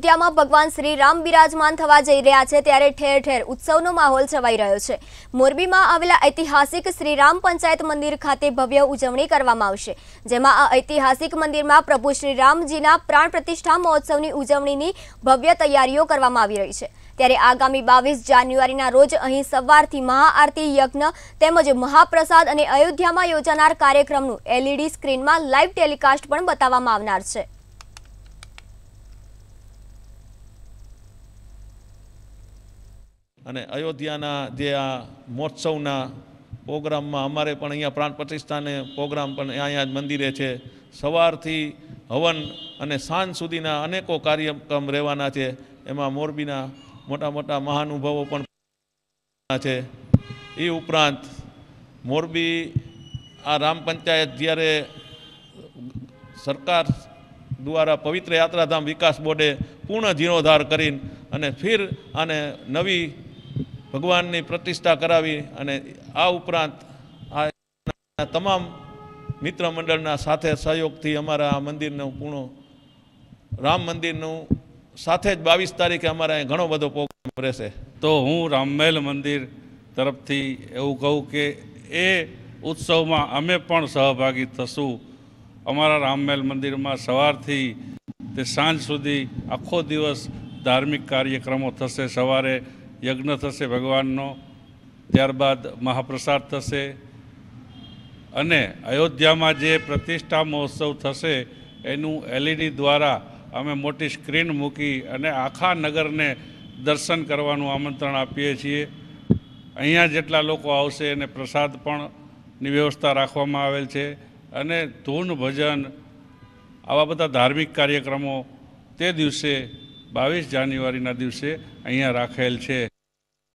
અયોધ્યામાં ભગવાન શ્રી રામ બિરાજમાન થવા જઈ રહ્યા છે ત્યારે ઠેર ઠેર ઉત્સવનો માહોલ છવાઈ રહ્યો છે મોરબીમાં આવેલા ઐતિહાસિક શ્રી રામ પંચાયત મંદિર ખાતે ભવ્ય ઉજવણી કરવામાં આવશે જેમાં આ ઐતિહાસિક મંદિરમાં પ્રભુ શ્રી રામજીના પ્રાણ પ્રતિષ્ઠા મહોત્સવની ઉજવણીની ભવ્ય તૈયારીઓ કરવામાં આવી રહી છે ત્યારે આગામી બાવીસ જાન્યુઆરીના રોજ અહીં સવારથી મહાઆરતી યજ્ઞ તેમજ મહાપ્રસાદ અને અયોધ્યામાં યોજાનાર કાર્યક્રમનું એલઈડી સ્ક્રીનમાં લાઇવ ટેલિકાસ્ટ પણ બતાવવામાં આવનાર છે અને અયોધ્યાના જે આ મહોત્સવના પ્રોગ્રામમાં અમારે પણ અહીંયા પ્રાણ પ્રતિષ્ઠાને પ્રોગ્રામ પણ અહીંયા જ મંદિરે છે સવારથી હવન અને સાંજ સુધીના અનેકો કાર્યક્રમ રહેવાના છે એમાં મોરબીના મોટા મોટા મહાનુભાવો પણ છે એ ઉપરાંત મોરબી આ રામ પંચાયત જ્યારે સરકાર દ્વારા પવિત્ર યાત્રાધામ વિકાસ બોર્ડે પૂર્ણ જીર્ણોદ્ધાર કરીને અને ફિર આને નવી ભગવાનની પ્રતિષ્ઠા કરાવી અને આ ઉપરાંત આ તમામ મિત્ર મંડળના સાથે સહયોગથી અમારા આ મંદિરનો પૂર્ણ રામ મંદિરનું સાથે જ બાવીસ તારીખે અમારે અહીં ઘણો બધો પ્રોગ્રામ રહેશે તો હું રામમહેલ મંદિર તરફથી એવું કહું કે એ ઉત્સવમાં અમે પણ સહભાગી થશું અમારા રામમહેલ મંદિરમાં સવારથી તે સાંજ સુધી આખો દિવસ ધાર્મિક કાર્યક્રમો થશે સવારે યજ્ઞ થશે ભગવાનનો ત્યારબાદ મહાપ્રસાદ થશે અને અયોધ્યામાં જે પ્રતિષ્ઠા મહોત્સવ થશે એનું એલઈડી દ્વારા અમે મોટી સ્ક્રીન મૂકી અને આખા નગરને દર્શન કરવાનું આમંત્રણ આપીએ છીએ અહીંયા જેટલા લોકો આવશે એને પ્રસાદ પણની વ્યવસ્થા રાખવામાં આવેલ છે અને ધૂન ભજન આવા બધા ધાર્મિક કાર્યક્રમો તે દિવસે બાવીસ જાન્યુઆરીના દિવસે અહીંયા રાખેલ છે